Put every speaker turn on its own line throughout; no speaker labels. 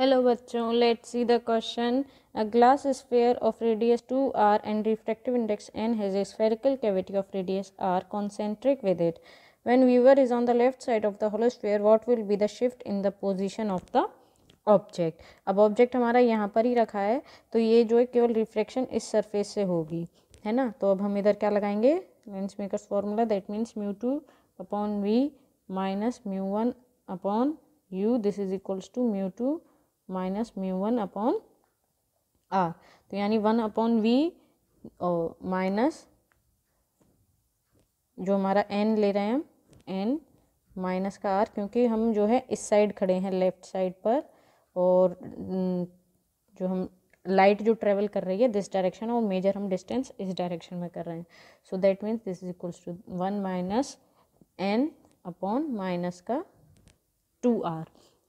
hello बच्चों let see the question a glass sphere of radius two R and refractive index N has a spherical cavity of radius R concentric with it when viewer is on the left side of the hollow sphere what will be the shift in the position of the object अब object हमारा यहाँ पर ही रखा है तो ये जो है केवल रिफ्रेक्शन इस सरफेस से होगी है ना तो अब हम इधर क्या लगाएंगे lens makers formula that means mu two upon V minus mu one upon U this is equals to mu two minus mu one upon R तो यानी वन अपॉन वी और माइनस जो हमारा एन ले रहे हैं एन माइनस का are क्योंकि हम जो है इस साइड खड़े हैं लेफ्ट साइड पर और जो हम लाइट जो ट्रेवल कर रही है दिस डायरेक्शन और मेजर हम डिस्टेंस इस डायरेक्शन में कर रहे हैं so that means this is equals to one minus N upon minus का टू आर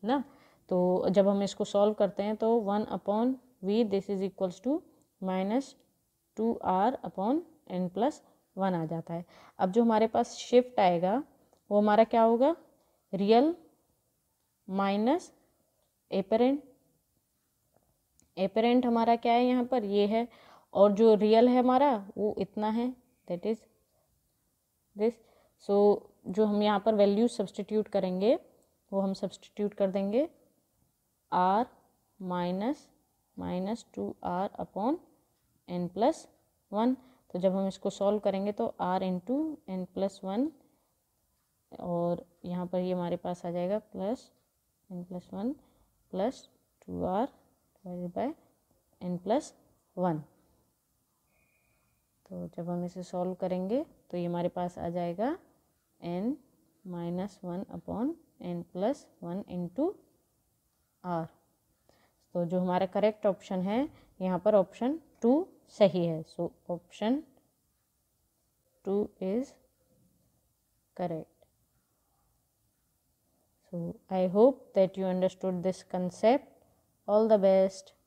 ना तो जब हम इसको सॉल्व करते हैं तो one upon V this is equals to minus two R upon N plus one आ जाता है अब जो हमारे पास शिफ्ट आएगा वो हमारा क्या होगा रियल माइनस एपेरेंट एपेरेंट हमारा क्या है यहाँ पर ये है और जो रियल है हमारा वो इतना है दैट इज़ दिस सो जो हम यहाँ पर वैल्यू सब्सटीट्यूट करेंगे वो हम सब्सटीट्यूट कर देंगे R minus minus two R upon N plus one तो जब हम इसको सॉल्व करेंगे तो R in two N plus one और यहाँ पर ये हमारे पास आ जाएगा plus N plus one plus two R divided by N plus one तो जब हम इसे सॉल्व करेंगे तो ये हमारे पास आ जाएगा N minus one upon N plus one into R तो जो हमारा करेक्ट ऑप्शन है यहाँ पर ऑप्शन टू सही है so option two is correct so I hope that you understood this concept all the best